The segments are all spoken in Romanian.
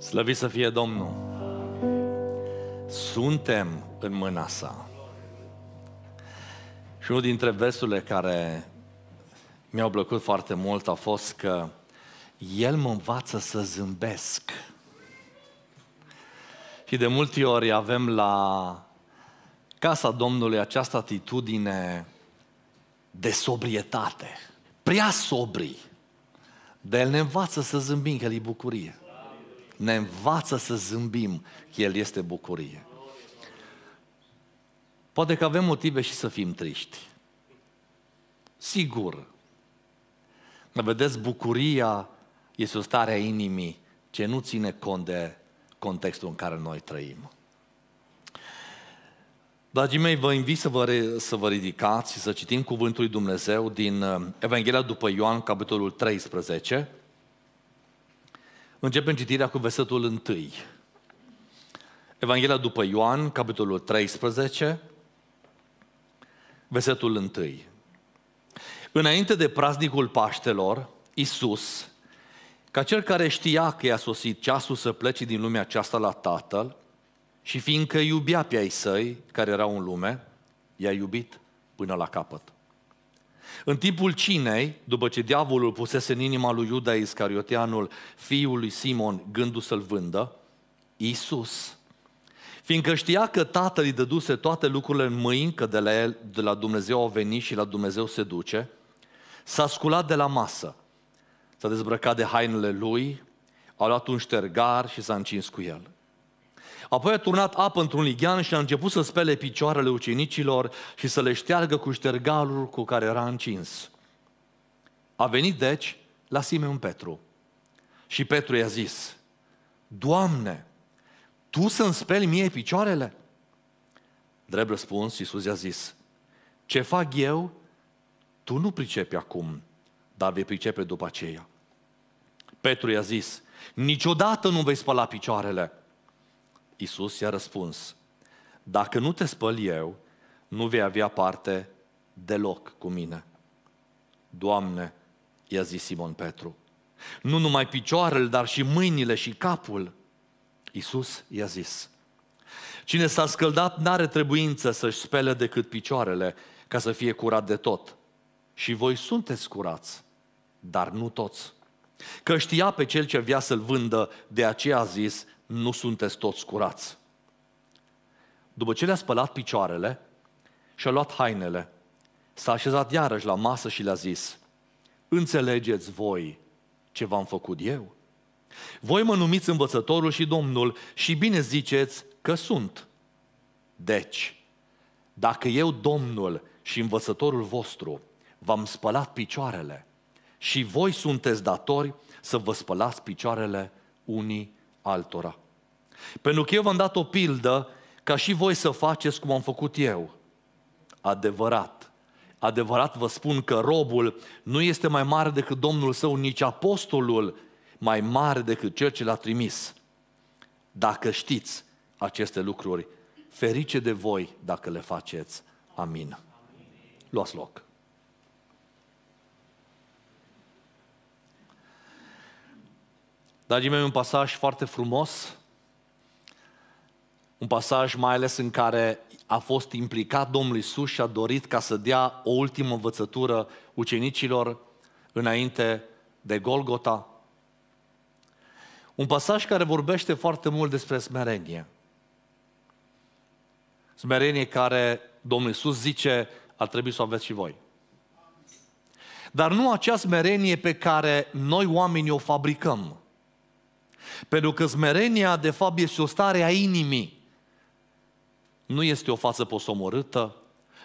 Slăvi să fie Domnul! Suntem în mâna sa. Și unul dintre versurile care mi-au plăcut foarte mult a fost că El mă învață să zâmbesc. Și de multe ori avem la casa Domnului această atitudine de sobrietate. Prea sobri. De El ne învață să zâmbim, că e bucurie ne învață să zâmbim, că El este bucurie. Poate că avem motive și să fim triști. Sigur. Dar vedeți, bucuria este o stare a inimii ce nu ține cont de contextul în care noi trăim. Dragii mei, vă invit să vă, re, să vă ridicați și să citim Cuvântul lui Dumnezeu din uh, Evanghelia după Ioan, capitolul 13, Începem citirea cu versetul 1. Evanghelia după Ioan, capitolul 13, versetul 1. Înainte de praznicul Paștelor, Isus, ca cel care știa că i-a sosit ceasul să plece din lumea aceasta la Tatăl, și fiindcă iubea pe ai săi, care erau în lume, i-a iubit până la capăt. În timpul cinei, după ce diavolul pusese în inima lui Iuda Iscarioteanul, fiul lui Simon, gândul să-l vândă, Iisus, fiindcă știa că tatăl îi dăduse toate lucrurile în mâini, că de la, el, de la Dumnezeu au venit și la Dumnezeu se duce, s-a sculat de la masă, s-a dezbrăcat de hainele lui, a luat un ștergar și s-a încins cu el. Apoi a turnat apă într-un lighean și a început să spele picioarele ucenicilor și să le șteargă cu ștergalul cu care era încins. A venit deci la Simeon Petru. Și Petru i-a zis, Doamne, Tu să-mi speli mie picioarele? Drept răspuns, Iisus i-a zis, ce fac eu, tu nu pricepi acum, dar vei pricepe după aceea. Petru i-a zis, niciodată nu vei spăla picioarele. Isus i-a răspuns, dacă nu te spăl eu, nu vei avea parte deloc cu mine. Doamne, i-a zis Simon Petru, nu numai picioarele, dar și mâinile și capul. Isus i-a zis, cine s-a scăldat n-are trebuință să-și spele decât picioarele, ca să fie curat de tot. Și voi sunteți curați, dar nu toți. Că știa pe cel ce via să-l vândă, de aceea a zis, nu sunteți toți curați. După ce le-a spălat picioarele și-a luat hainele, s-a așezat iarăși la masă și le-a zis, înțelegeți voi ce v-am făcut eu? Voi mă numiți învățătorul și Domnul și bine ziceți că sunt. Deci, dacă eu, Domnul și învățătorul vostru, v-am spălat picioarele și voi sunteți datori să vă spălați picioarele unii altora. Pentru că eu v-am dat o pildă ca și voi să faceți cum am făcut eu. Adevărat. Adevărat vă spun că robul nu este mai mare decât Domnul său, nici apostolul mai mare decât cel ce l-a trimis. Dacă știți aceste lucruri, ferice de voi dacă le faceți. Amin. Luați loc. Dragii mei, un pasaj foarte frumos, un pasaj mai ales în care a fost implicat Domnul Isus și a dorit ca să dea o ultimă învățătură ucenicilor înainte de Golgota. Un pasaj care vorbește foarte mult despre smerenie. Smerenie care Domnul Isus zice ar trebui să o aveți și voi. Dar nu acea smerenie pe care noi oamenii o fabricăm. Pentru că smerenia, de fapt, este o stare a inimii. Nu este o față posomorâtă,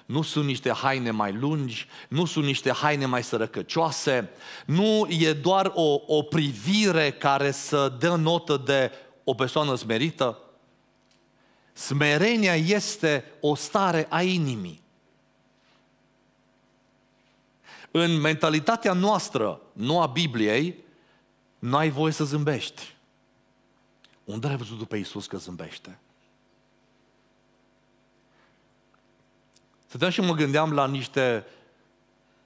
nu sunt niște haine mai lungi, nu sunt niște haine mai sărăcăcioase, nu e doar o, o privire care să dă notă de o persoană smerită. Smerenia este o stare a inimii. În mentalitatea noastră, nu a Bibliei, nu ai voie să zâmbești. Unde l-ai văzut după Iisus că zâmbește? Stăteam și mă gândeam la niște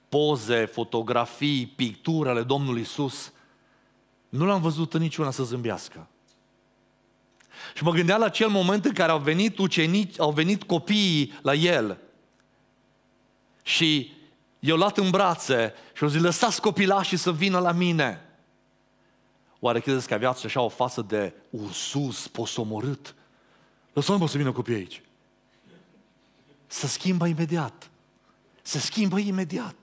poze, fotografii, picturi ale Domnului Iisus. Nu l-am văzut în niciuna să zâmbească. Și mă gândeam la acel moment în care au venit ucenici, au venit copiii la el. Și i-au luat în brațe și au zis, lăsați copilașii să vină la mine. Oare credeți că aveați așa o față de ursus, posomorât? Lăsați-mă să vină copiii aici. Se schimbă imediat. Se schimbă imediat.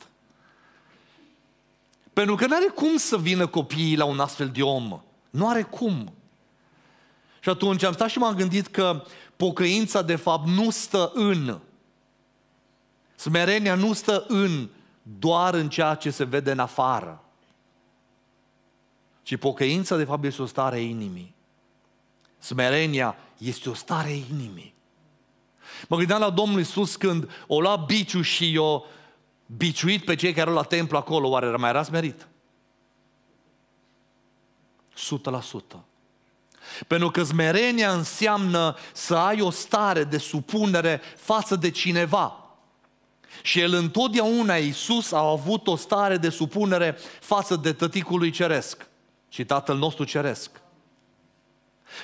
Pentru că nu are cum să vină copiii la un astfel de om. Nu are cum. Și atunci am stat și m-am gândit că pocăința de fapt nu stă în. Smerenia nu stă în doar în ceea ce se vede în afară ci pocăința de fapt este o stare a inimii. Smerenia este o stare a inimii. Mă gândeam la Domnul Iisus când o lua biciu și o biciuit pe cei care erau la templu acolo, oare mai era smerit? 100%. Pentru că smerenia înseamnă să ai o stare de supunere față de cineva. Și el întotdeauna, Iisus, a avut o stare de supunere față de tăticul lui ceresc ci Tatăl nostru Ceresc.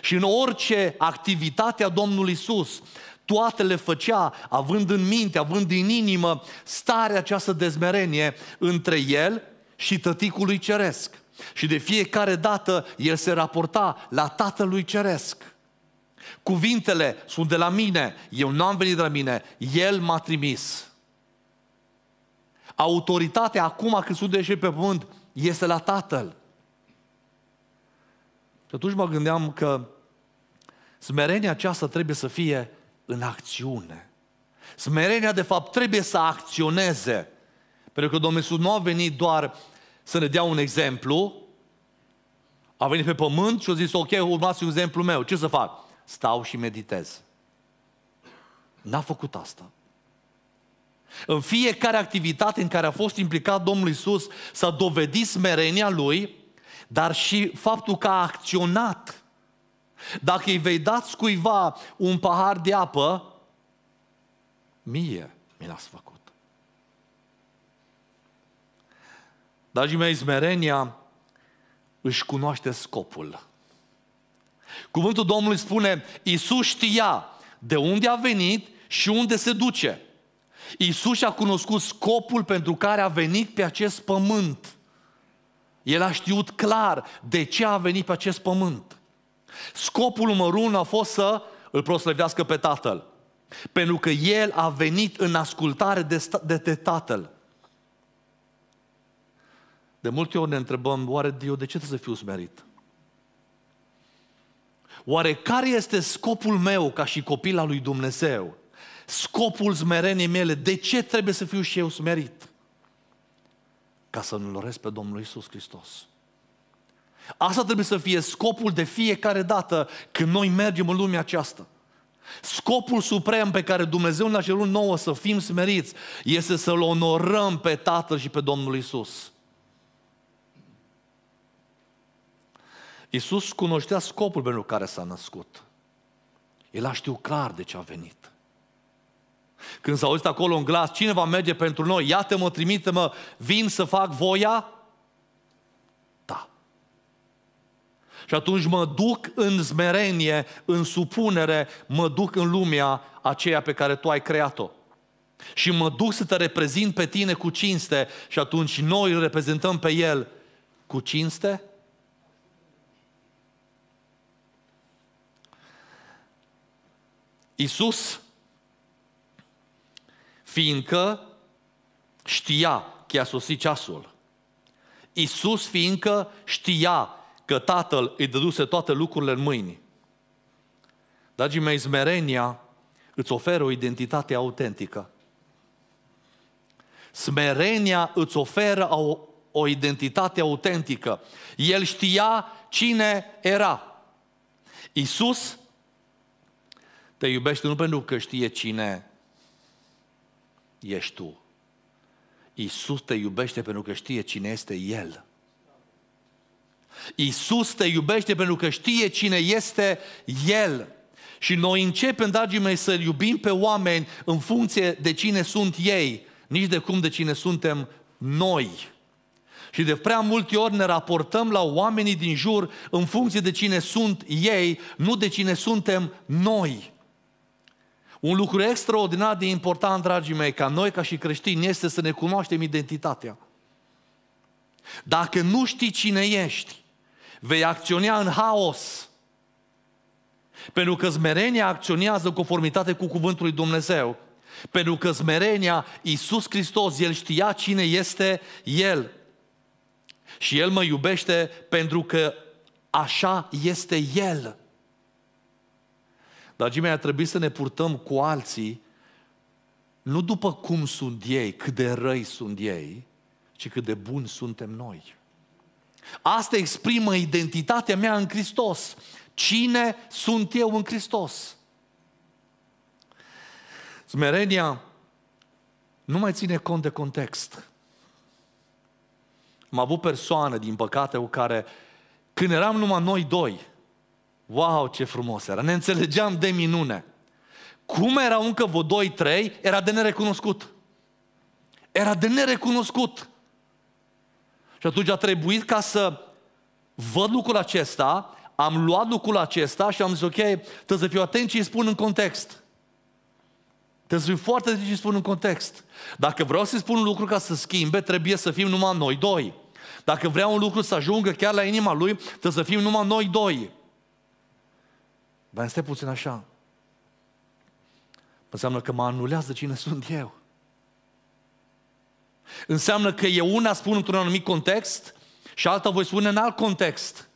Și în orice activitate a Domnului Iisus, toate le făcea, având în minte, având în inimă starea această dezmerenie între el și tăticului ceresc. Și de fiecare dată el se raporta la tatălui ceresc. Cuvintele sunt de la mine, eu nu am venit de la mine, el m-a trimis. Autoritatea acum când sunt de pe pământ este la tatăl. Și atunci mă gândeam că smerenia aceasta trebuie să fie în acțiune. Smerenia, de fapt, trebuie să acționeze. Pentru că Domnul Iisus nu a venit doar să ne dea un exemplu, a venit pe pământ și a zis, ok, urmați un exemplu meu, ce să fac? Stau și meditez. N-a făcut asta. În fiecare activitate în care a fost implicat Domnul Isus, s-a dovedit smerenia lui dar și faptul că a acționat. Dacă îi vei dați cuiva un pahar de apă, mie mi l-ați făcut. Dragii mei, smerenia își cunoaște scopul. Cuvântul Domnului spune, Iisus știa de unde a venit și unde se duce. Iisus a cunoscut scopul pentru care a venit pe acest pământ. El a știut clar de ce a venit pe acest pământ. Scopul mărun a fost să îl proslăvească pe Tatăl. Pentru că El a venit în ascultare de, sta- de, de Tatăl. De multe ori ne întrebăm, oare eu de ce trebuie să fiu smerit? Oare care este scopul meu ca și copil al lui Dumnezeu? Scopul smerenii mele, de ce trebuie să fiu și eu smerit? ca să nu loresc pe Domnul Isus Hristos. Asta trebuie să fie scopul de fiecare dată când noi mergem în lumea aceasta. Scopul suprem pe care Dumnezeu ne-a cerut nouă să fim smeriți este să-L onorăm pe Tatăl și pe Domnul Isus. Isus cunoștea scopul pentru care s-a născut. El a știut clar de ce a venit. Când s-a auzit acolo un glas, cine va merge pentru noi? Iată-mă, trimite-mă, vin să fac voia ta. Da. Și atunci mă duc în zmerenie, în supunere, mă duc în lumea aceea pe care tu ai creat-o. Și mă duc să te reprezint pe tine cu cinste și atunci noi îl reprezentăm pe el cu cinste? Isus fiindcă știa că a sosit ceasul. Iisus fiindcă știa că Tatăl îi dăduse toate lucrurile în mâini. Dragii mei, smerenia îți oferă o identitate autentică. Smerenia îți oferă o, o identitate autentică. El știa cine era. Isus te iubește nu pentru că știe cine ești tu. Iisus te iubește pentru că știe cine este El. Iisus te iubește pentru că știe cine este El. Și noi începem, dragii mei, să iubim pe oameni în funcție de cine sunt ei, nici de cum de cine suntem noi. Și de prea multe ori ne raportăm la oamenii din jur în funcție de cine sunt ei, nu de cine suntem noi. Un lucru extraordinar de important, dragii mei, ca noi, ca și creștini, este să ne cunoaștem identitatea. Dacă nu știi cine ești, vei acționa în haos. Pentru că smerenia acționează în conformitate cu cuvântul lui Dumnezeu. Pentru că smerenia, Iisus Hristos, El știa cine este El. Și El mă iubește pentru că așa este El. Dragii mei, ar trebui să ne purtăm cu alții nu după cum sunt ei, cât de răi sunt ei, ci cât de buni suntem noi. Asta exprimă identitatea mea în Hristos. Cine sunt eu în Hristos? Smerenia nu mai ține cont de context. Am avut persoane, din păcate, cu care, când eram numai noi doi, Wow, ce frumos era! Ne înțelegeam de minune. Cum era încă vreo 2-3, era de nerecunoscut. Era de nerecunoscut. Și atunci a trebuit ca să văd lucrul acesta, am luat lucrul acesta și am zis, ok, trebuie să fiu atent ce îi spun în context. Trebuie să fiu foarte atent ce îi spun în context. Dacă vreau să-i spun un lucru ca să schimbe, trebuie să fim numai noi doi. Dacă vreau un lucru să ajungă chiar la inima lui, trebuie să fim numai noi doi. Dar este puțin așa. Înseamnă că mă anulează cine sunt eu. Înseamnă că eu una spun într-un anumit context și alta voi spune în alt context.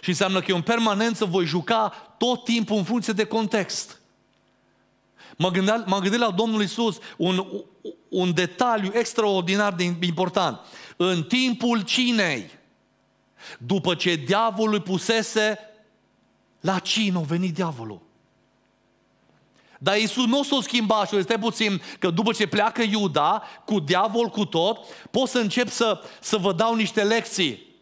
Și înseamnă că eu în permanență voi juca tot timpul în funcție de context. Mă gândeam, m-am gândit la Domnul Isus un, un detaliu extraordinar de important. În timpul cinei, după ce diavolul pusese la cine a venit diavolul? Dar Iisus nu s-o schimba și este puțin că după ce pleacă Iuda, cu diavol, cu tot, pot să încep să, să vă dau niște lecții.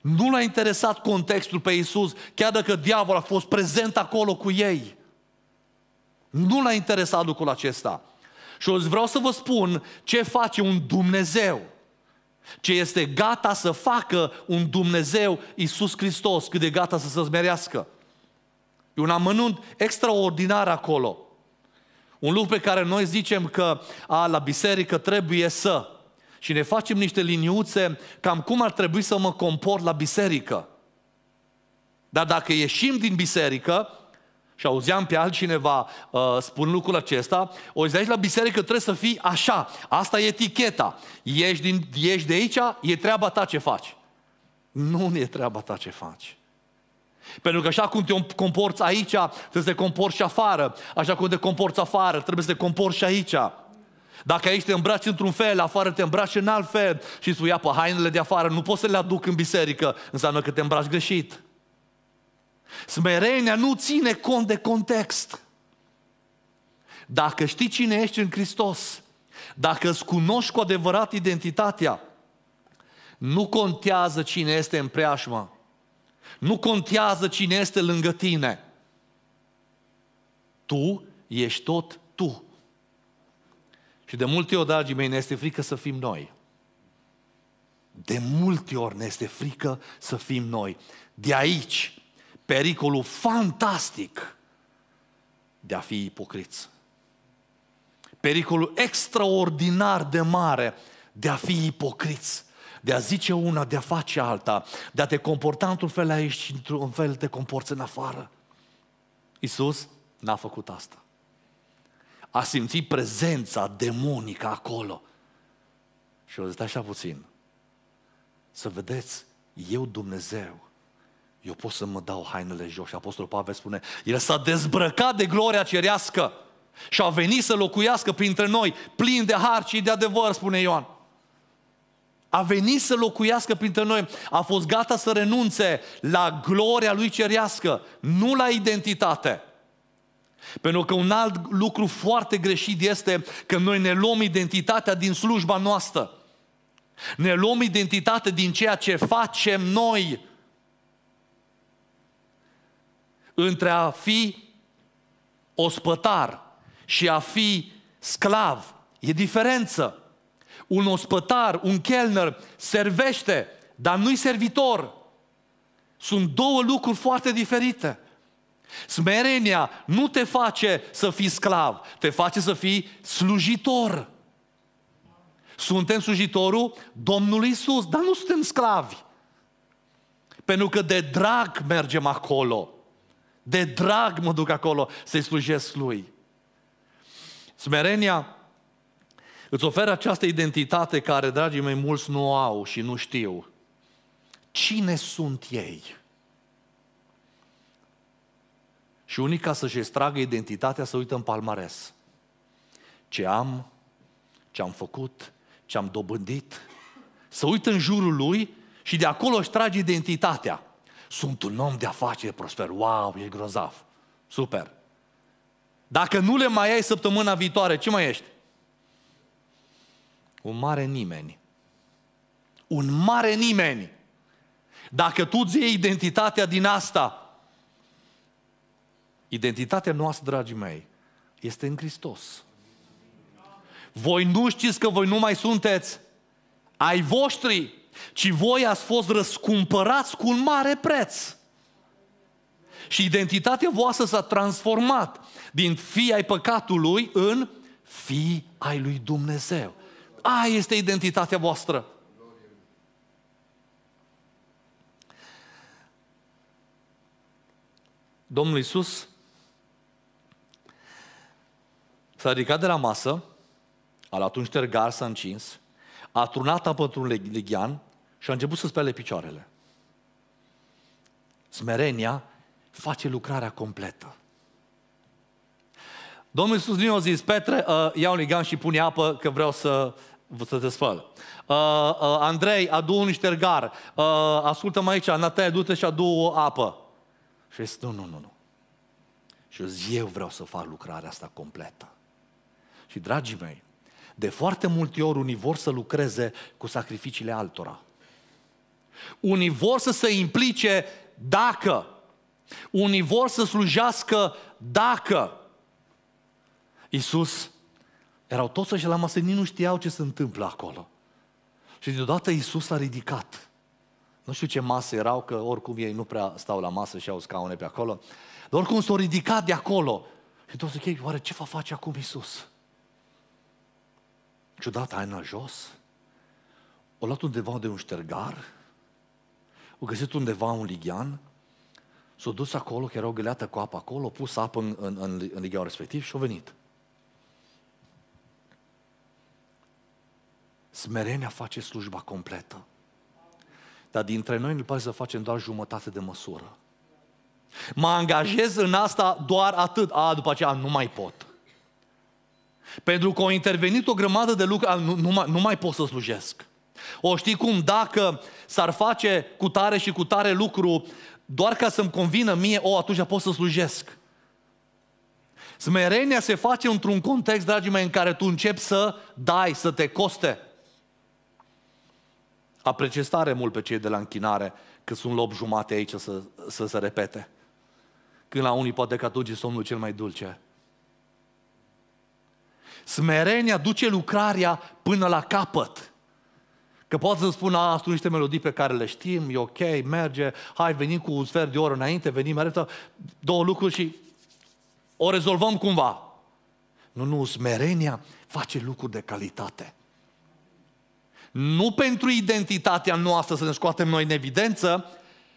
Nu l-a interesat contextul pe Iisus, chiar dacă diavol a fost prezent acolo cu ei. Nu l-a interesat lucrul acesta. Și vreau să vă spun ce face un Dumnezeu ce este gata să facă un Dumnezeu, Iisus Hristos, cât de gata să se smerească. E un amănunt extraordinar acolo. Un lucru pe care noi zicem că a, la biserică trebuie să și ne facem niște liniuțe cam cum ar trebui să mă comport la biserică. Dar dacă ieșim din biserică, și auzeam pe altcineva uh, spun lucrul acesta, o aici la biserică trebuie să fii așa, asta e eticheta, ești, din, ești de aici, e treaba ta ce faci. Nu e treaba ta ce faci. Pentru că așa cum te comporți aici, trebuie să te comporți și afară. Așa cum te comporți afară, trebuie să te comporți și aici. Dacă aici te îmbraci într-un fel, afară te îmbraci în alt fel și îți ia pe hainele de afară, nu poți să le aduc în biserică, înseamnă că te îmbraci greșit. Smerenia nu ține cont de context. Dacă știi cine ești în Hristos, dacă îți cunoști cu adevărat identitatea, nu contează cine este în preajmă. Nu contează cine este lângă tine. Tu ești tot tu. Și de multe ori, dragii mei, ne este frică să fim noi. De multe ori ne este frică să fim noi. De aici pericolul fantastic de a fi ipocriți. Pericolul extraordinar de mare de a fi ipocriți. De a zice una, de a face alta, de a te comporta într-un fel aici și într-un fel te comporți în afară. Isus n-a făcut asta. A simțit prezența demonică acolo. Și o zis, așa puțin, să vedeți, eu Dumnezeu eu pot să mă dau hainele jos și Apostolul Pavel spune, el s-a dezbrăcat de gloria cerească și a venit să locuiască printre noi, plin de har și de adevăr, spune Ioan. A venit să locuiască printre noi, a fost gata să renunțe la gloria lui cerească, nu la identitate. Pentru că un alt lucru foarte greșit este că noi ne luăm identitatea din slujba noastră. Ne luăm identitate din ceea ce facem noi între a fi ospătar și a fi sclav. E diferență. Un ospătar, un chelner, servește, dar nu-i servitor. Sunt două lucruri foarte diferite. Smerenia nu te face să fii sclav, te face să fii slujitor. Suntem slujitorul Domnului Isus, dar nu suntem sclavi. Pentru că de drag mergem acolo. De drag mă duc acolo să-i slujesc lui. Smerenia îți oferă această identitate care, dragii mei, mulți nu au și nu știu. Cine sunt ei? Și unii ca să-și extragă identitatea să uită în palmares. Ce am, ce am făcut, ce am dobândit. Să uită în jurul lui și de acolo își trage identitatea. Sunt un om de afaceri prosper. Wow, e grozav. Super. Dacă nu le mai ai săptămâna viitoare, ce mai ești? Un mare nimeni. Un mare nimeni. Dacă tu îți iei identitatea din asta, identitatea noastră, dragii mei, este în Hristos. Voi nu știți că voi nu mai sunteți ai voștri ci voi ați fost răscumpărați cu un mare preț. Și identitatea voastră s-a transformat din fii ai păcatului în fii ai lui Dumnezeu. Aia este identitatea voastră. Domnul Iisus, s-a ridicat de la masă, al atunci tergar s-a încins a turnat apă într-un leghean și a început să spele picioarele. Smerenia face lucrarea completă. Domnul Iisus nu a zis, Petre, uh, ia un ligan și pune apă că vreau să, să te spăl. Uh, uh, Andrei, adu un ștergar. Uh, ascultă-mă aici, Natalia, du-te și adu o apă. Și zis, nu, nu, nu, nu. Și eu zic, eu vreau să fac lucrarea asta completă. Și dragii mei, de foarte multe ori unii vor să lucreze cu sacrificiile altora. Unii vor să se implice dacă. Unii vor să slujească dacă. Iisus, erau toți ăștia la masă, nici nu știau ce se întâmplă acolo. Și deodată Iisus a ridicat. Nu știu ce masă erau, că oricum ei nu prea stau la masă și au scaune pe acolo. Dar oricum s-au ridicat de acolo. Și toți zic, oare ce va face acum Iisus? ciudat, aina jos, o luat undeva de un ștergar, o găsit undeva un lighean, s-a dus acolo, că era o găleată cu apă acolo, a pus apă în, în, în, în ligheanul respectiv și a venit. Smerenia face slujba completă. Dar dintre noi ne pare să facem doar jumătate de măsură. Mă angajez în asta doar atât. A, după aceea nu mai pot. Pentru că au intervenit o grămadă de lucruri, nu, nu, mai, nu mai pot să slujesc. O știi cum, dacă s-ar face cu tare și cu tare lucru, doar ca să-mi convină mie, o, atunci pot să slujesc. Smerenia se face într-un context, dragii mei, în care tu începi să dai, să te coste. Apreciez tare mult pe cei de la închinare că sunt lop jumate aici să, să se repete. Când la unii poate că atunci e somnul cel mai dulce. Smerenia duce lucrarea până la capăt. Că pot să spun, a, sunt niște melodii pe care le știm, e ok, merge, hai, venim cu un sfert de oră înainte, venim mereu, două lucruri și o rezolvăm cumva. Nu, nu, smerenia face lucruri de calitate. Nu pentru identitatea noastră să ne scoatem noi în evidență,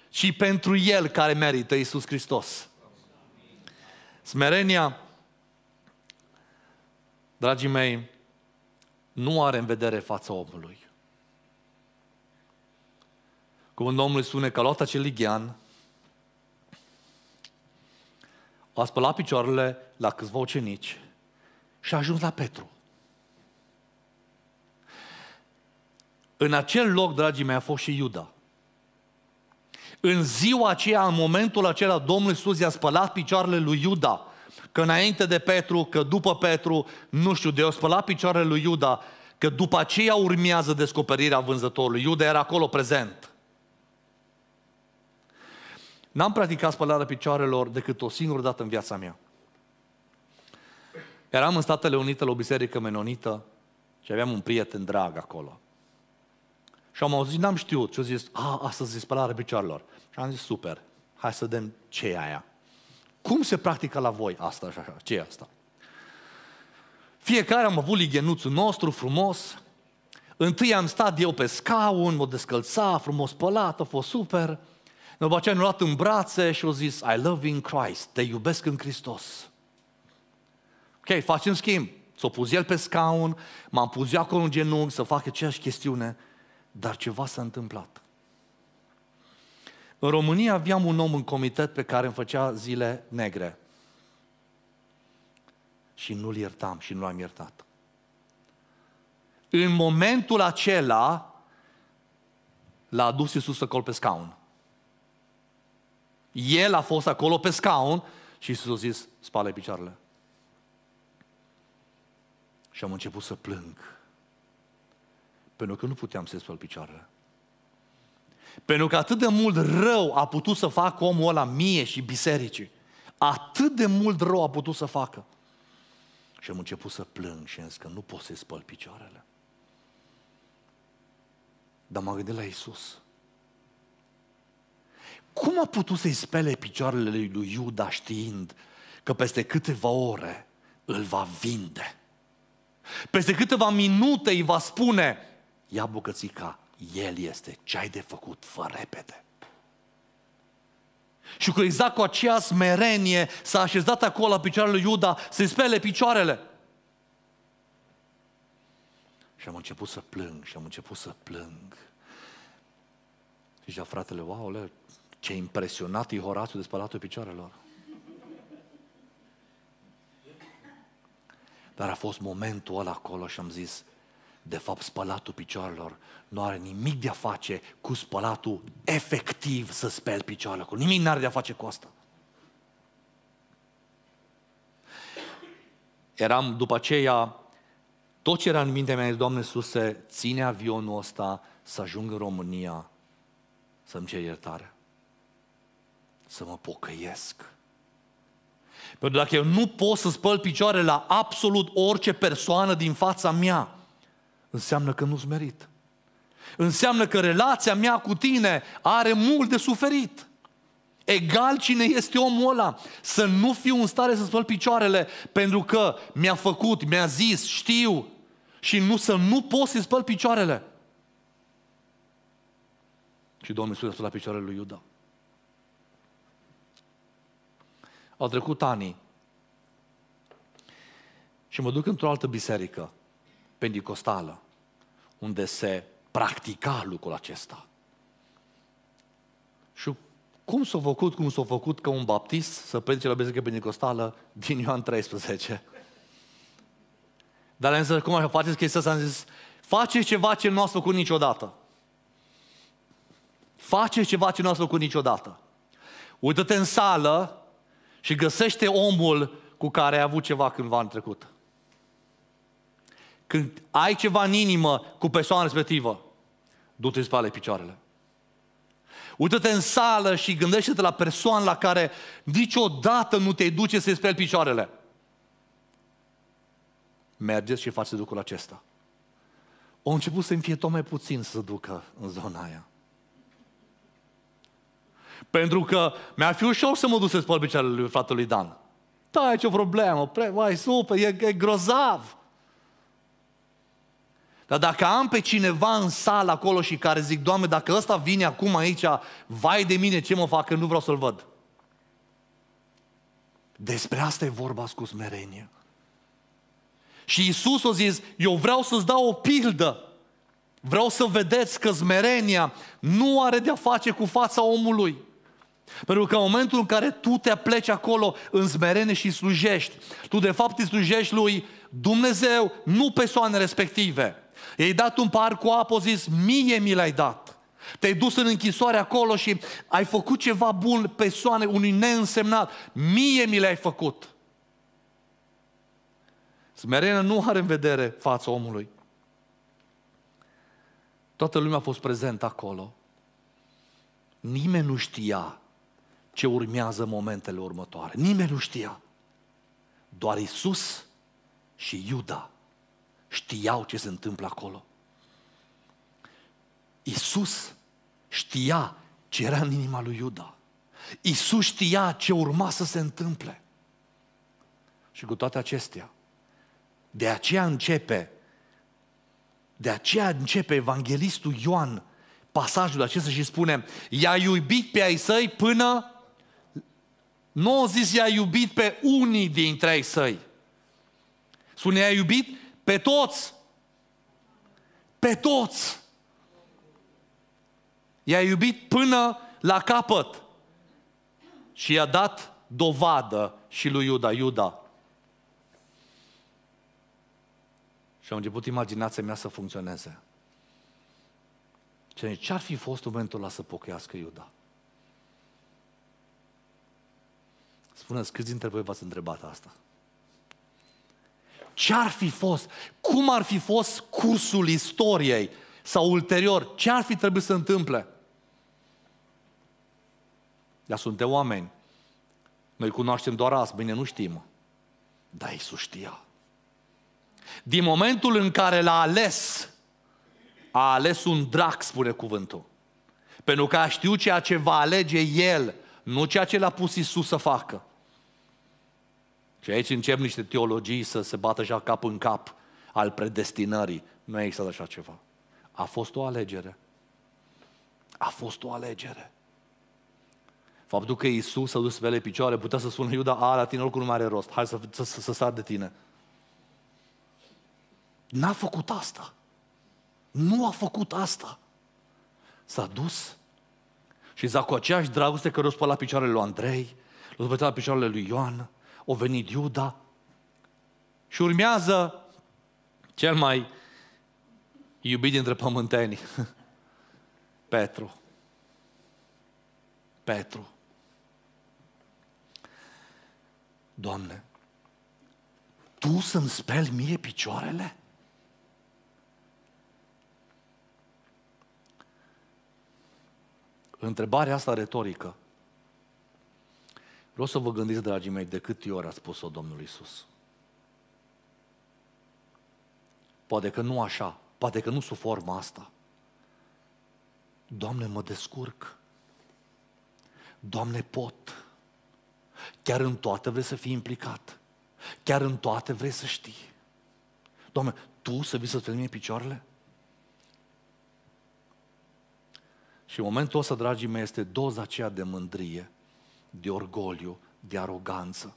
ci pentru El care merită Isus Hristos. Smerenia Dragii mei, nu are în vedere fața omului. Cuvântul Domnului spune că a luat acel lighean, a spălat picioarele la câțiva ucenici și a ajuns la Petru. În acel loc, dragii mei, a fost și Iuda. În ziua aceea, în momentul acela, Domnul Iisus i-a spălat picioarele lui Iuda că înainte de Petru, că după Petru, nu știu, de o spăla picioarele lui Iuda, că după aceea urmează descoperirea vânzătorului. Iuda era acolo prezent. N-am practicat spălarea picioarelor decât o singură dată în viața mea. Eram în Statele Unite la o biserică menonită și aveam un prieten drag acolo. Și am auzit, n-am știut. Și au zis, a, astăzi e spălarea picioarelor. Și am zis, super, hai să vedem ce e aia. Cum se practică la voi asta și așa? ce e asta? Fiecare am avut ligenuțul nostru frumos, Întâi am stat eu pe scaun, mă descălța, frumos pălat, a fost super. După aceea ne-a luat în brațe și au zis, I love in Christ, te iubesc în Hristos. Ok, facem schimb. S-a pus el pe scaun, m-am pus eu acolo în genunchi să fac aceeași chestiune, dar ceva s-a întâmplat. În România aveam un om în comitet pe care îmi făcea zile negre. Și nu-l iertam și nu l-am iertat. În momentul acela l-a adus Iisus acolo pe scaun. El a fost acolo pe scaun și Iisus a zis, spală picioarele. Și am început să plâng. Pentru că nu puteam să-i spăl picioarele. Pentru că atât de mult rău a putut să facă omul ăla mie și bisericii. Atât de mult rău a putut să facă. Și am început să plâng și am zis că nu pot să-i spăl picioarele. Dar m-am gândit la Isus. Cum a putut să-i spele picioarele lui Iuda știind că peste câteva ore îl va vinde? Peste câteva minute îi va spune, ia bucățica, el este. Ce ai de făcut? Fă repede. Și cu exact cu aceea smerenie s-a așezat acolo la picioarele lui Iuda să-i spele picioarele. Și am început să plâng și am început să plâng. Și zicea fratele, wow, ce impresionat e Horațiu de spălatul picioarelor. Dar a fost momentul ăla acolo și am zis, de fapt spălatul picioarelor nu are nimic de a face cu spălatul efectiv să speli picioarele. Nimic nu are de a face cu asta. Eram după aceea, tot ce era în mintea mea, Doamne Suse, ține avionul ăsta să ajung în România să-mi cer iertare, să mă pocăiesc. Pentru că dacă eu nu pot să spăl picioare la absolut orice persoană din fața mea, Înseamnă că nu-ți merit. Înseamnă că relația mea cu tine are mult de suferit. Egal cine este omul ăla. Să nu fiu în stare să spăl picioarele pentru că mi-a făcut, mi-a zis, știu și nu să nu pot să spăl picioarele. Și Domnul Iisus a spus la picioarele lui Iuda. Au trecut ani și mă duc într-o altă biserică, pentecostală unde se practica lucrul acesta. Și cum s-a făcut, cum s-a făcut că un baptist să predice la Biserica Pentecostală din Ioan 13? Dar însă, cum așa faceți chestia asta? Am zis, faceți ceva ce nu ați făcut niciodată. Faceți ceva ce nu ați făcut niciodată. Uită-te în sală și găsește omul cu care ai avut ceva cândva în trecut când ai ceva în inimă cu persoana respectivă, du-te și spale picioarele. Uită-te în sală și gândește-te la persoana la care niciodată nu te duce să-i speli picioarele. Mergeți și faceți lucrul acesta. O început să-mi fie tot mai puțin să ducă în zona aia. Pentru că mi-ar fi ușor să mă duc să spăl picioarele lui fratelui Dan. Da, e ce problemă, pre, vai, super, e, e grozav. Dar dacă am pe cineva în sală acolo și care zic, Doamne, dacă ăsta vine acum aici, vai de mine ce mă fac, că nu vreau să-l văd. Despre asta e vorba cu smerenie. Și Isus o zis, eu vreau să-ți dau o pildă. Vreau să vedeți că smerenia nu are de-a face cu fața omului. Pentru că în momentul în care tu te pleci acolo în smerenie și slujești, tu de fapt îi slujești lui Dumnezeu, nu persoane respective. I-ai dat un par cu apă, zis, mie mi l-ai dat. Te-ai dus în închisoare acolo și ai făcut ceva bun persoane, unui neînsemnat. Mie mi l-ai făcut. Smerenia nu are în vedere fața omului. Toată lumea a fost prezent acolo. Nimeni nu știa ce urmează momentele următoare. Nimeni nu știa. Doar Isus și Iuda știau ce se întâmplă acolo. Isus știa ce era în inima lui Iuda. Isus știa ce urma să se întâmple. Și cu toate acestea, de aceea începe, de aceea începe evanghelistul Ioan pasajul acesta și spune i-a iubit pe ai săi până nu au zis i-a iubit pe unii dintre ai săi. Spune, i-a iubit pe toți! Pe toți! I-a iubit până la capăt și i-a dat dovadă și lui Iuda. Iuda, Și am început imaginația mea să funcționeze. Ce ar fi fost momentul la să pochească Iuda? Spuneți, câți dintre voi v-ați întrebat asta? ce ar fi fost, cum ar fi fost cursul istoriei sau ulterior, ce ar fi trebuit să întâmple. Dar suntem oameni. Noi cunoaștem doar azi, bine, nu știm. Dar Iisus știa. Din momentul în care l-a ales, a ales un drac, spune cuvântul. Pentru că a știut ceea ce va alege el, nu ceea ce l-a pus Isus să facă. Și aici încep niște teologii să se bată așa cap în cap al predestinării. Nu a existat așa ceva. A fost o alegere. A fost o alegere. Faptul că Iisus s-a dus pe ele picioare, putea să spună Iuda, a, la tine oricum nu mai are rost, hai să, să, să, să sar de tine. N-a făcut asta. Nu a făcut asta. S-a dus și cu aceeași dragoste care o la picioarele lui Andrei, l-a la picioarele lui Ioan, o venit Iuda. Și urmează cel mai iubit dintre pământeni, Petru. Petru. Doamne, Tu să-mi speli mie picioarele? Întrebarea asta retorică Vreau să vă gândiți, dragii mei, de câte ori a spus-o Domnul Isus. Poate că nu așa, poate că nu sub forma asta. Doamne, mă descurc. Doamne, pot. Chiar în toate vrei să fii implicat. Chiar în toate vrei să știi. Doamne, tu să vii să-ți mie picioarele? Și momentul ăsta, dragii mei, este doza aceea de mândrie de orgoliu, de aroganță.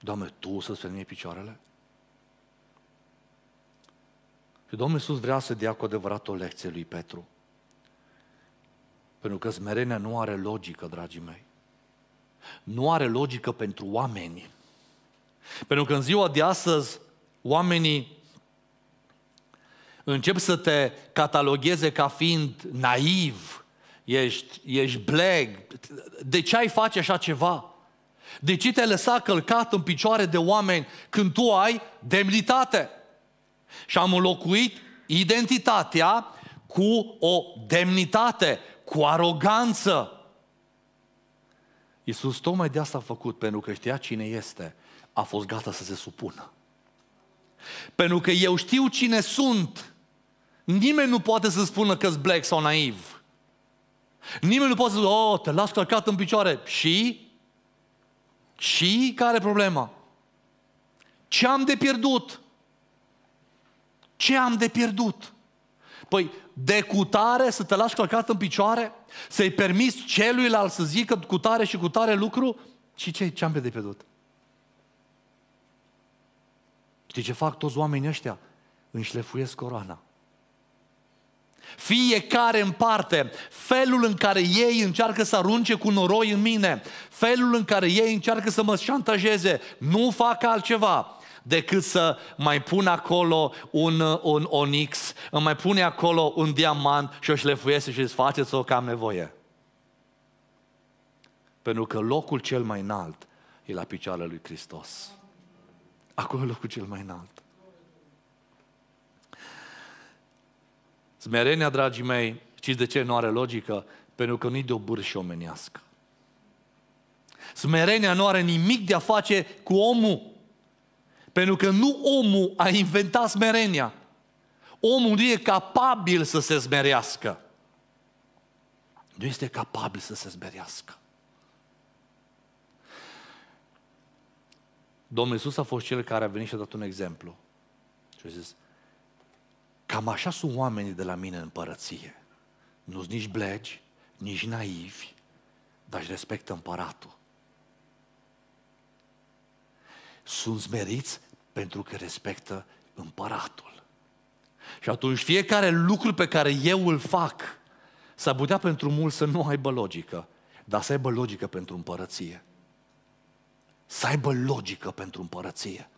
Doamne, Tu să-ți fermi picioarele? Și Domnul Iisus vrea să dea cu adevărat o lecție lui Petru. Pentru că smerenia nu are logică, dragii mei. Nu are logică pentru oameni. Pentru că în ziua de astăzi, oamenii încep să te catalogheze ca fiind naiv, ești, ești bleg, de ce ai face așa ceva? De ce te-ai lăsat călcat în picioare de oameni când tu ai demnitate? Și am înlocuit identitatea cu o demnitate, cu aroganță. Iisus tocmai de asta a făcut, pentru că știa cine este, a fost gata să se supună. Pentru că eu știu cine sunt. Nimeni nu poate să spună că-s black sau naiv. Nimeni nu poate să zic, oh, te las călcat în picioare. Și? Și care problema? Ce am de pierdut? Ce am de pierdut? Păi, de cutare să te lași călcat în picioare? Să-i permis celuilalt să zică cu tare și cu tare lucru? Și ce, ce am de pierdut? Știi ce fac toți oamenii ăștia? Înșlefuiesc coroana. Fiecare în parte. Felul în care ei încearcă să arunce cu noroi în mine. Felul în care ei încearcă să mă șantajeze. Nu fac altceva decât să mai pun acolo un, uh, un onix, îmi mai pune acolo un diamant și o șlefuiesc și îți faceți-o că am nevoie. Pentru că locul cel mai înalt e la picioarele lui Hristos. Acolo e locul cel mai înalt. Smerenia, dragii mei, știți de ce nu are logică? Pentru că nu-i de o bârșă omenească. Smerenia nu are nimic de a face cu omul. Pentru că nu omul a inventat smerenia. Omul nu e capabil să se smerească. Nu este capabil să se smerească. Domnul Iisus a fost cel care a venit și a dat un exemplu. Și a zis, Cam așa sunt oamenii de la mine în părăție. nu sunt nici blegi, nici naivi, dar își respectă împăratul. Sunt smeriți pentru că respectă împăratul. Și atunci fiecare lucru pe care eu îl fac, s-ar putea pentru mulți să nu aibă logică, dar să aibă logică pentru împărăție. Să aibă logică pentru împărăție.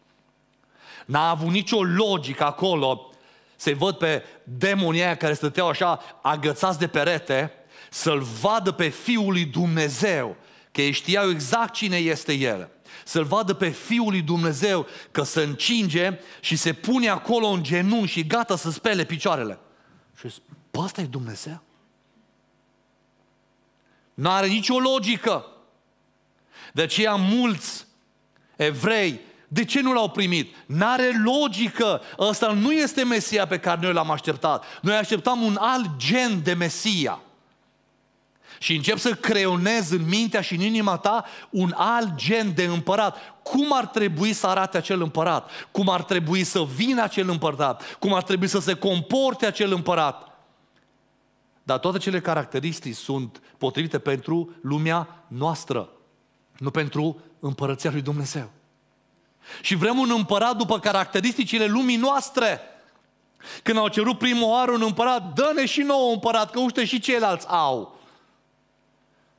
N-a avut nicio logică acolo să-i văd pe demonii care stăteau așa agățați de perete, să-l vadă pe Fiul lui Dumnezeu, că ei știau exact cine este El. Să-l vadă pe Fiul lui Dumnezeu că se încinge și se pune acolo în genunchi și gata să spele picioarele. Și zic, asta e Dumnezeu? Nu are nicio logică. De aceea mulți evrei de ce nu l-au primit? N-are logică. Ăsta nu este Mesia pe care noi l-am așteptat. Noi așteptam un alt gen de Mesia. Și încep să creionez în mintea și în inima ta un alt gen de împărat. Cum ar trebui să arate acel împărat? Cum ar trebui să vină acel împărat? Cum ar trebui să se comporte acel împărat? Dar toate cele caracteristici sunt potrivite pentru lumea noastră, nu pentru împărăția lui Dumnezeu. Și vrem un împărat după caracteristicile lumii noastre. Când au cerut primul oară un împărat, dă-ne și nouă împărat, că uște și ceilalți au.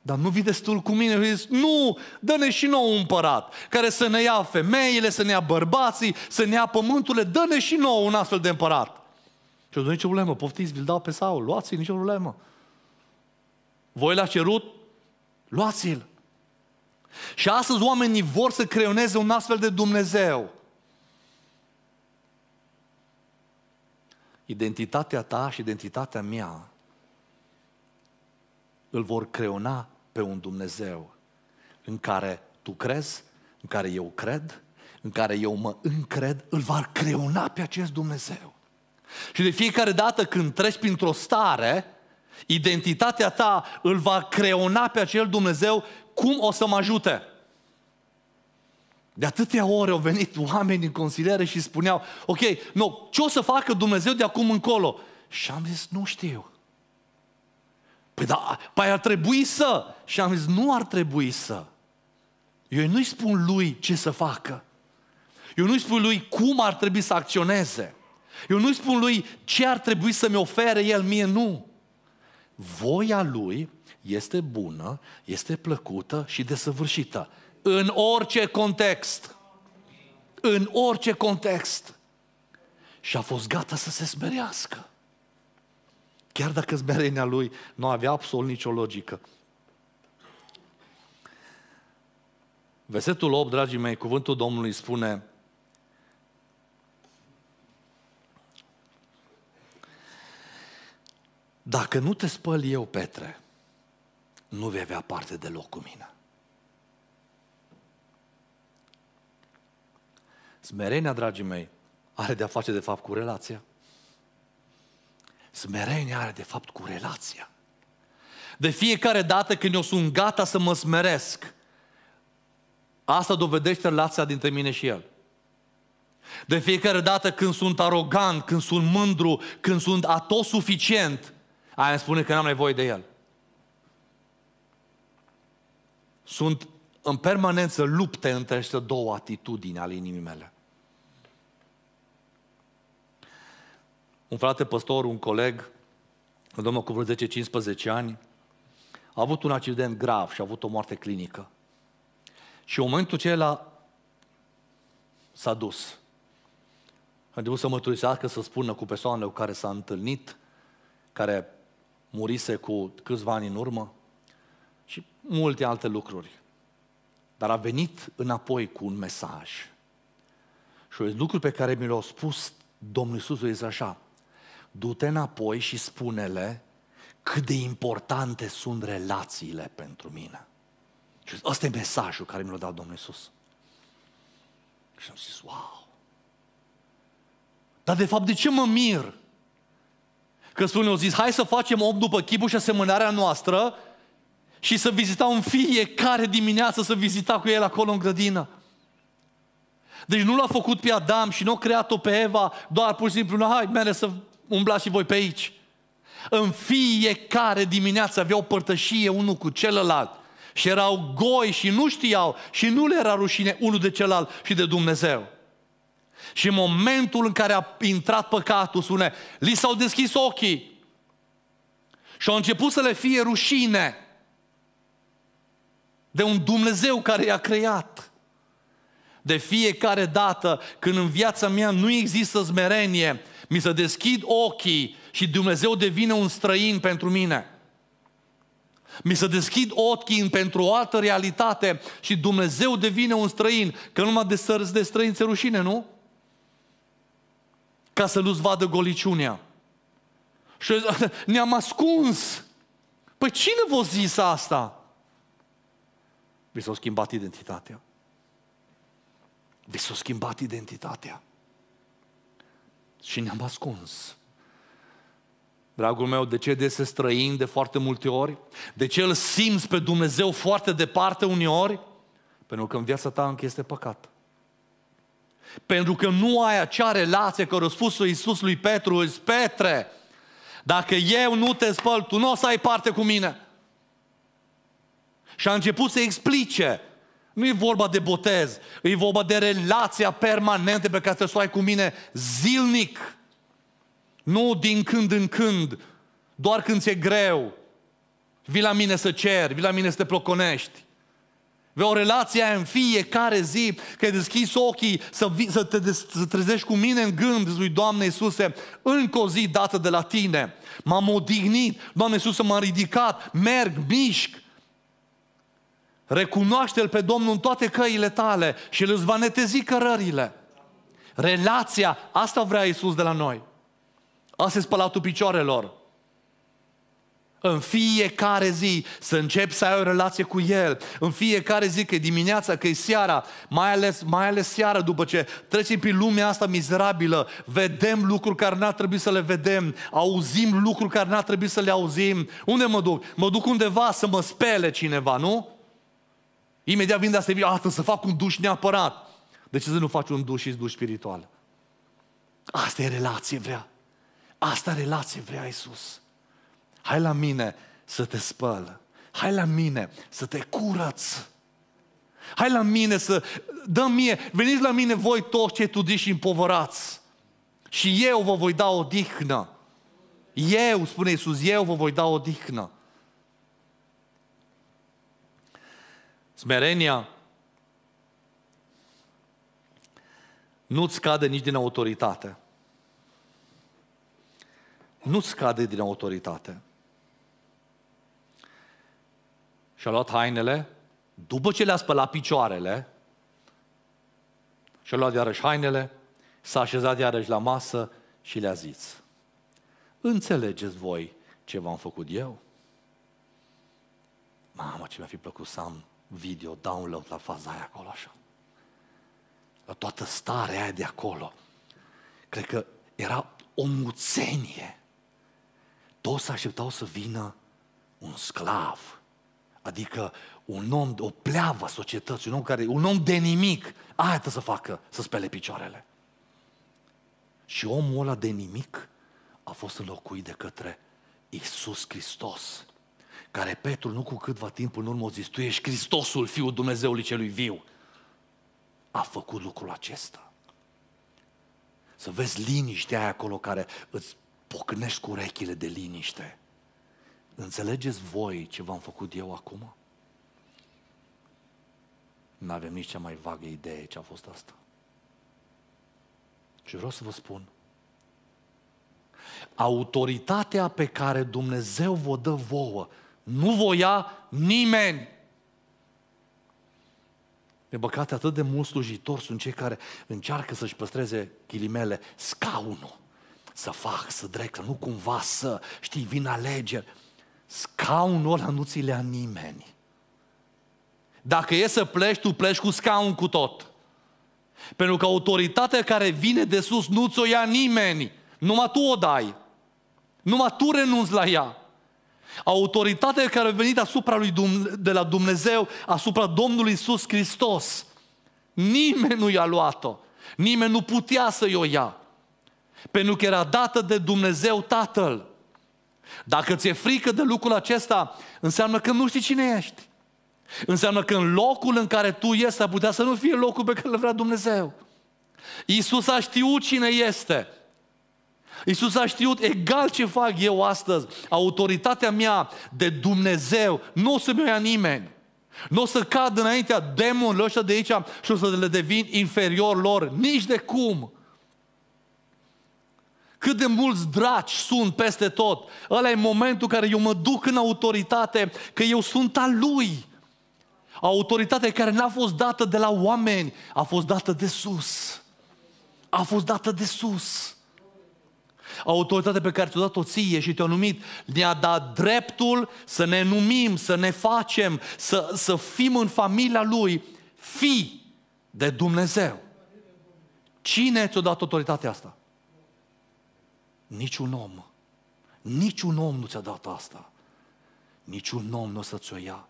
Dar nu vii destul cu mine. Zis, nu, dă-ne și nouă un împărat care să ne ia femeile, să ne ia bărbații, să ne ia pământurile. Dă-ne și nouă un astfel de împărat. Și nu nicio problemă, poftiți, vi-l dau pe Saul, luați-l, nicio problemă. Voi l-a cerut? Luați-l. Și astăzi oamenii vor să creioneze un astfel de Dumnezeu. Identitatea ta și identitatea mea îl vor creona pe un Dumnezeu în care tu crezi, în care eu cred, în care eu mă încred, îl va creona pe acest Dumnezeu. Și de fiecare dată când treci printr-o stare, identitatea ta îl va creona pe acel Dumnezeu cum o să mă ajute? De atâtea ori au venit oameni în consiliere și spuneau, ok, no, ce o să facă Dumnezeu de acum încolo? Și am zis, nu știu. Păi da, păi ar trebui să. Și am zis, nu ar trebui să. Eu nu-i spun lui ce să facă. Eu nu-i spun lui cum ar trebui să acționeze. Eu nu-i spun lui ce ar trebui să-mi ofere el mie, nu. Voia lui este bună, este plăcută și desăvârșită. În orice context. În orice context. Și a fost gata să se smerească. Chiar dacă smerenia lui nu avea absolut nicio logică. Versetul 8, dragii mei, cuvântul Domnului spune Dacă nu te spăl eu, Petre, nu vei avea parte deloc cu mine. Smerenia, dragii mei, are de-a face de fapt cu relația. Smerenia are de fapt cu relația. De fiecare dată când eu sunt gata să mă smeresc, asta dovedește relația dintre mine și el. De fiecare dată când sunt arogant, când sunt mândru, când sunt atosuficient, aia îmi spune că n-am nevoie de el. Sunt în permanență lupte între aceste două atitudini ale inimii mele. Un frate păstor, un coleg, un urmă cu vreo 10-15 ani, a avut un accident grav și a avut o moarte clinică. Și în momentul acela s-a dus. A început să mărturisească, să spună cu persoanele cu care s-a întâlnit, care murise cu câțiva ani în urmă și multe alte lucruri. Dar a venit înapoi cu un mesaj. Și un lucru pe care mi l-a spus Domnul Iisus este așa, du-te înapoi și spune-le cât de importante sunt relațiile pentru mine. Și ăsta e mesajul care mi l-a dat Domnul Iisus. Și am zis, wow! Dar de fapt de ce mă mir? Că spune, au zis, hai să facem om după chipul și asemănarea noastră și să vizitau în fiecare dimineață, să vizita cu el acolo în grădină. Deci nu l-a făcut pe Adam și nu a creat-o pe Eva, doar pur și simplu, hai, mene să umblați și voi pe aici. În fiecare dimineață aveau părtășie unul cu celălalt. Și erau goi și nu știau și nu le era rușine unul de celălalt și de Dumnezeu. Și în momentul în care a intrat păcatul, spune, li s-au deschis ochii. Și au început să le fie rușine de un Dumnezeu care i-a creat. De fiecare dată când în viața mea nu există smerenie, mi se deschid ochii și Dumnezeu devine un străin pentru mine. Mi se deschid ochii pentru o altă realitate și Dumnezeu devine un străin. Că numai de, sărți de străin se rușine, nu? Ca să nu-ți vadă goliciunea. Și ne-am ascuns. Păi cine vă zis asta? Vi s-a schimbat identitatea. Vi s-a schimbat identitatea. Și ne-am ascuns. Dragul meu, de ce de se străin de foarte multe ori? De ce îl simți pe Dumnezeu foarte departe uneori? Pentru că în viața ta încă este păcat. Pentru că nu ai acea relație care a spus Iisus lui Petru, îți Petre, dacă eu nu te spăl, tu nu o să ai parte cu mine. Și a început să explice. Nu e vorba de botez, e vorba de relația permanentă pe care să o ai cu mine zilnic. Nu din când în când, doar când ți-e greu. Vi la mine să ceri, Vi la mine să te ploconești. Vei o relație aia în fiecare zi, că ai deschis ochii, să, vi, să te să trezești cu mine în gând, lui Doamne Iisuse, încă o zi dată de la Tine. M-am odihnit, Doamne Iisuse, m-am ridicat, merg, mișc, Recunoaște-L pe Domnul în toate căile tale și El îți va netezi cărările. Relația, asta vrea Iisus de la noi. Asta e spălatul picioarelor. În fiecare zi să începi să ai o relație cu El. În fiecare zi, că e dimineața, că e seara, mai ales, mai ales seara după ce trecem prin lumea asta mizerabilă, vedem lucruri care n-ar trebui să le vedem, auzim lucruri care n-ar trebui să le auzim. Unde mă duc? Mă duc undeva să mă spele cineva, nu? Imediat vin de asta, a, ah, să fac un duș neapărat. De ce să nu faci un duș și duș spiritual? Asta e relație, vrea. Asta relație vrea Isus. Hai la mine să te spăl. Hai la mine să te curăți. Hai la mine să dă mie, veniți la mine voi toți cei tudiși și împovărați. Și eu vă voi da o dihnă. Eu, spune Iisus, eu vă voi da o dihnă. Smerenia nu-ți cade nici din autoritate. Nu-ți cade din autoritate. Și-a luat hainele, după ce le-a spălat picioarele, și-a luat iarăși hainele, s-a așezat iarăși la masă și le-a zis, înțelegeți voi ce v-am făcut eu? Mamă, ce mi-a fi plăcut să am video download la faza aia acolo așa. La toată starea aia de acolo. Cred că era o muțenie. Toți așteptau să vină un sclav, adică un om, o pleavă a societății, un om, care, un om de nimic, aia să facă, să spele picioarele. Și omul ăla de nimic a fost înlocuit de către Isus Hristos, care Petru nu cu câtva timp în urmă a zis, tu ești Hristosul, Fiul Dumnezeului Celui Viu, a făcut lucrul acesta. Să vezi liniștea aia acolo care îți pocnești cu urechile de liniște. Înțelegeți voi ce v-am făcut eu acum? Nu avem nici cea mai vagă idee ce a fost asta. Și vreau să vă spun, autoritatea pe care Dumnezeu vă dă vouă nu voia nimeni. De păcate, atât de mulți slujitori sunt cei care încearcă să-și păstreze ghilimele scaunul. Să fac, să drec, să nu cumva să, știi, vin alegeri. Scaunul ăla nu ți le ia nimeni. Dacă e să pleci, tu pleci cu scaun cu tot. Pentru că autoritatea care vine de sus nu ți-o ia nimeni. Numai tu o dai. Numai tu renunți la ea. Autoritatea care a venit asupra lui Dumne- de la Dumnezeu, asupra Domnului Iisus Hristos. Nimeni nu i-a luat-o. Nimeni nu putea să-i o ia. Pentru că era dată de Dumnezeu Tatăl. Dacă ți-e frică de lucrul acesta, înseamnă că nu știi cine ești. Înseamnă că în locul în care tu ești, ar putea să nu fie locul pe care îl vrea Dumnezeu. Iisus a știut cine este. Iisus a știut egal ce fac eu astăzi, autoritatea mea de Dumnezeu nu o să-mi o ia nimeni. Nu o să cad înaintea demonilor ăștia de aici și o să le devin inferior lor, nici de cum. Cât de mulți draci sunt peste tot. Ăla e momentul care eu mă duc în autoritate, că eu sunt al lui. Autoritatea care n-a fost dată de la oameni, a fost dată de sus. A fost dată de sus autoritatea pe care ți-o dat-o ție și te-a numit, ne-a dat dreptul să ne numim, să ne facem, să, să fim în familia Lui, fi de Dumnezeu. Cine ți-a dat autoritatea asta? Niciun om. Niciun om nu ți-a dat asta. Niciun om nu o să ți-o ia.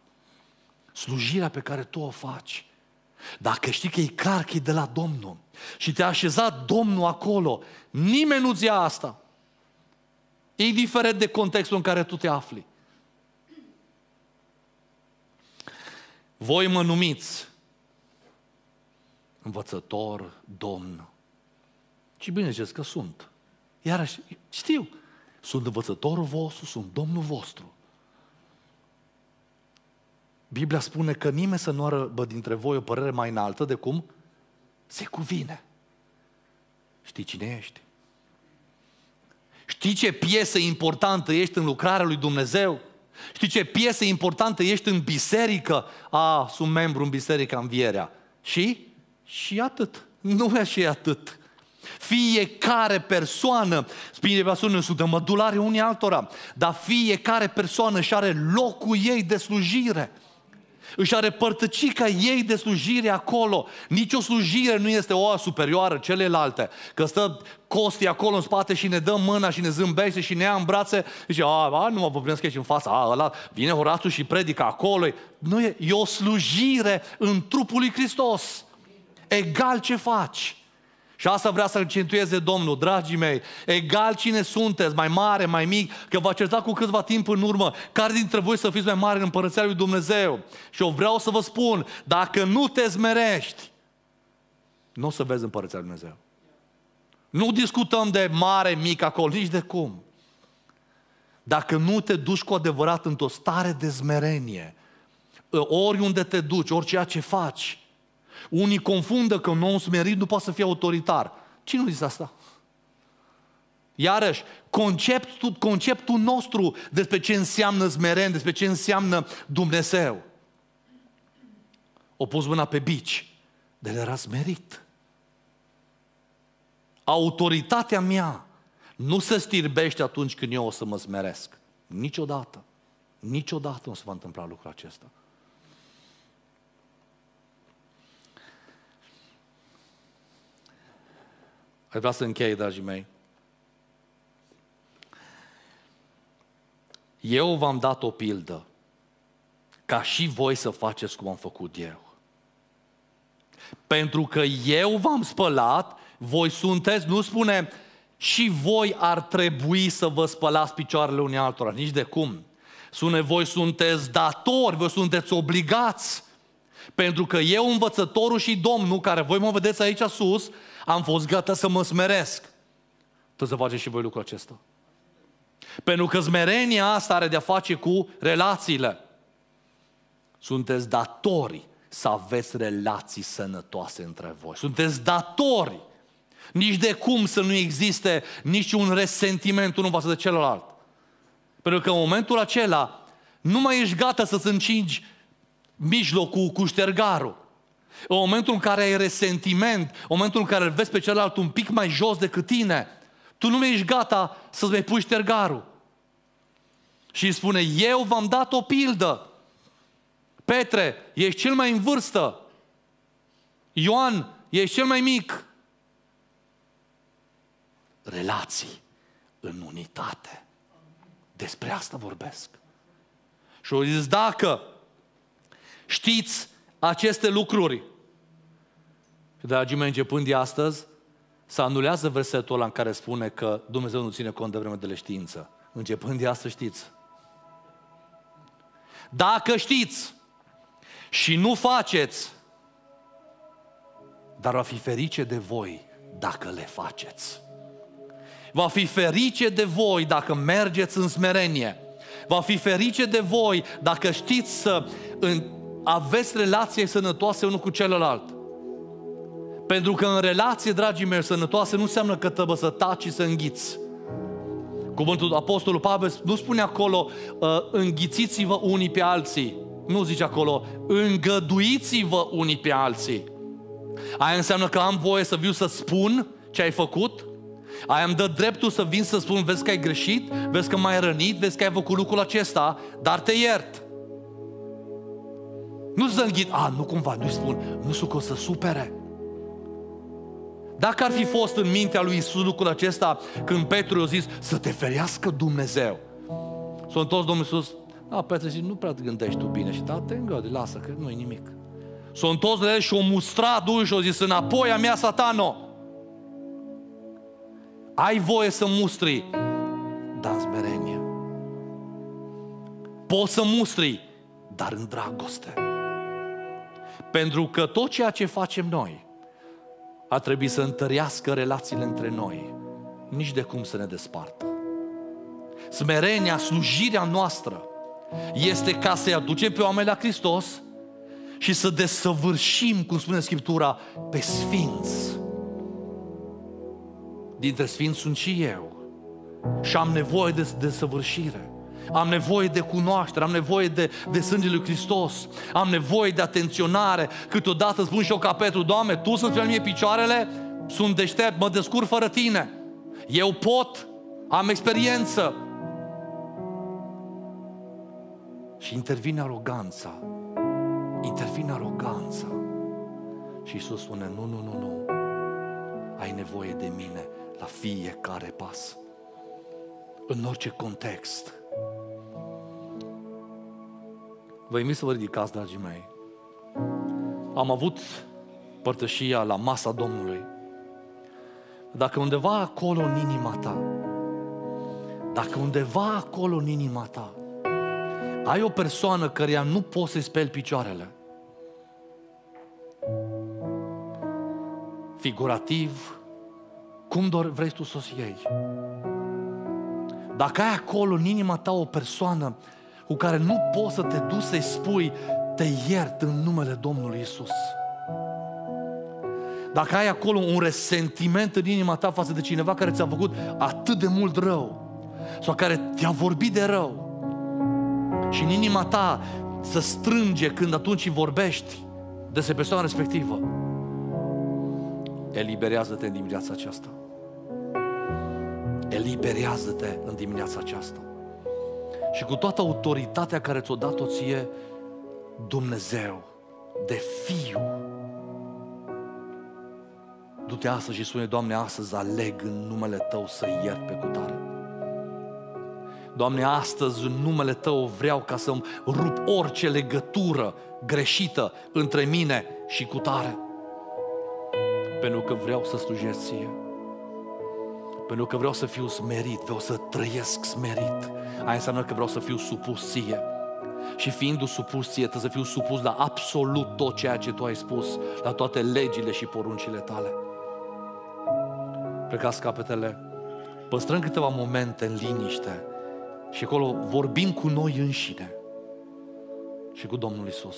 Slujirea pe care tu o faci dacă știi că e clar că e de la Domnul și te-a așezat Domnul acolo, nimeni nu-ți ia asta. Indiferent de contextul în care tu te afli. Voi mă numiți învățător, domn. Și bine ziceți că sunt. Iarăși, știu, sunt învățătorul vostru, sunt domnul vostru. Biblia spune că nimeni să nu arăbă dintre voi o părere mai înaltă de cum se cuvine. Știi cine ești? Știi ce piesă importantă ești în lucrarea lui Dumnezeu? Știi ce piesă importantă ești în biserică? A, ah, sunt membru în biserica Învierea. Și? Și atât. Nu e și atât. Fiecare persoană, spune persoană, sunt mădulare unii altora, dar fiecare persoană și are locul ei de slujire. Își are părtăcica ei de slujire acolo. Nici o slujire nu este o superioară celelalte. Că stă Costi acolo în spate și ne dă mâna și ne zâmbește și ne ia în brațe. Zice, a, a nu mă vorbesc și în fața, a, ăla vine Horațiu și predică acolo. Nu e, e o slujire în trupul lui Hristos. Egal ce faci. Și asta vrea să-l cintuieze Domnul, dragii mei, egal cine sunteți, mai mare, mai mic, că v-a certat cu câțiva timp în urmă, care dintre voi să fiți mai mare în împărăția lui Dumnezeu? Și eu vreau să vă spun, dacă nu te zmerești, nu o să vezi împărăția lui Dumnezeu. Nu discutăm de mare, mic acolo, nici de cum. Dacă nu te duci cu adevărat într-o stare de zmerenie, ă, oriunde te duci, orice ce faci, unii confundă că un om smerit nu poate să fie autoritar. Cine nu zis asta? Iarăși, conceptul, conceptul nostru despre ce înseamnă smerenie, despre ce înseamnă Dumnezeu. O pus mâna pe bici, de era smerit. Autoritatea mea nu se stirbește atunci când eu o să mă smeresc. Niciodată. Niciodată nu se va întâmpla lucrul acesta. Aș vrea să închei, dragii mei. Eu v-am dat o pildă ca și voi să faceți cum am făcut eu. Pentru că eu v-am spălat, voi sunteți, nu spune și voi ar trebui să vă spălați picioarele unii altora, nici de cum. Spune, voi sunteți datori, voi sunteți obligați. Pentru că eu, învățătorul și Domnul, care voi mă vedeți aici sus, am fost gata să mă smeresc. Tu să faceți și voi lucrul acesta. Pentru că smerenia asta are de-a face cu relațiile. Sunteți datori să aveți relații sănătoase între voi. Sunteți datori. Nici de cum să nu existe niciun resentiment unul față de celălalt. Pentru că în momentul acela nu mai ești gata să-ți încingi mijlocul cu ștergarul. În momentul în care ai resentiment, în momentul în care îl vezi pe celălalt un pic mai jos decât tine, tu nu ești gata să-ți mai pui ștergarul. Și îi spune, eu v-am dat o pildă. Petre, ești cel mai în vârstă. Ioan, ești cel mai mic. Relații în unitate. Despre asta vorbesc. Și au zis, dacă știți aceste lucruri. Dragii mei, începând de astăzi, se anulează versetul ăla în care spune că Dumnezeu nu ține cont de vreme de leștiință. Începând de astăzi știți. Dacă știți și nu faceți, dar va fi ferice de voi dacă le faceți. Va fi ferice de voi dacă mergeți în smerenie. Va fi ferice de voi dacă știți să aveți relație sănătoase unul cu celălalt. Pentru că în relație, dragii mei, sănătoase nu înseamnă că trebuie să taci și să înghiți. Cuvântul Apostolul Pavel nu spune acolo uh, înghițiți-vă unii pe alții. Nu zice acolo îngăduiți-vă unii pe alții. Aia înseamnă că am voie să viu să spun ce ai făcut, Aia îmi dă dreptul să vin să spun, vezi că ai greșit, vezi că m-ai rănit, vezi că ai făcut lucrul acesta, dar te iert. Nu înghit, a, nu cumva, nu-i spun, nu știu că o să supere. Dacă ar fi fost în mintea lui Isus lucrul acesta, când Petru i-a zis, să te ferească Dumnezeu. S-a întors Domnul Iisus, da, Petru zice, nu prea te gândești tu bine și da, te îngădui. lasă, că nu-i nimic. S-a întors de și o mustra Duhul și a zis, înapoi a mea satano. Ai voie să mustri, în da, smerenie. Poți să mustri, dar în dragoste. Pentru că tot ceea ce facem noi a trebuit să întărească relațiile între noi, nici de cum să ne despartă. Smerenia, slujirea noastră este ca să-i aducem pe oameni la Hristos și să desăvârșim, cum spune Scriptura, pe sfinți. Dintre sfinți sunt și eu și am nevoie de desăvârșire. Am nevoie de cunoaștere, am nevoie de, de sângele lui Hristos, am nevoie de atenționare. Câteodată spun și eu ca Petru, Doamne, Tu să-ți pe mie picioarele, sunt deștept, mă descurc fără Tine. Eu pot, am experiență. Și intervine aroganța. Intervine aroganța. Și Iisus spune, nu, nu, nu, nu. Ai nevoie de mine la fiecare pas. În orice context Vă invit să vă ridicați, dragii mei. Am avut părtășia la masa Domnului. Dacă undeva acolo în inima ta, dacă undeva acolo în inima ta, ai o persoană căreia nu poți să-i speli picioarele, figurativ, cum dor, vrei tu să o iei? Dacă ai acolo în inima ta o persoană cu care nu poți să te duci să-i spui te iert în numele Domnului Isus. Dacă ai acolo un resentiment în inima ta față de cineva care ți-a făcut atât de mult rău sau care te-a vorbit de rău și în inima ta să strânge când atunci îi vorbești despre persoana respectivă, eliberează-te în dimineața aceasta. Eliberează-te în dimineața aceasta. Și cu toată autoritatea care ți-o dat-o ție, Dumnezeu, de Fiu, du-te astăzi și spune, Doamne, astăzi aleg în numele Tău să iert pe cutare. Doamne, astăzi în numele Tău vreau ca să-mi rup orice legătură greșită între mine și cutare. Pentru că vreau să slujesc ție. Pentru că vreau să fiu smerit, vreau să trăiesc smerit. Aia înseamnă că vreau să fiu supus ție. Și fiind ți supus ție, trebuie să fiu supus la absolut tot ceea ce tu ai spus, la toate legile și poruncile tale. Plecați capetele, păstrăm câteva momente în liniște și acolo vorbim cu noi înșine și cu Domnul Isus.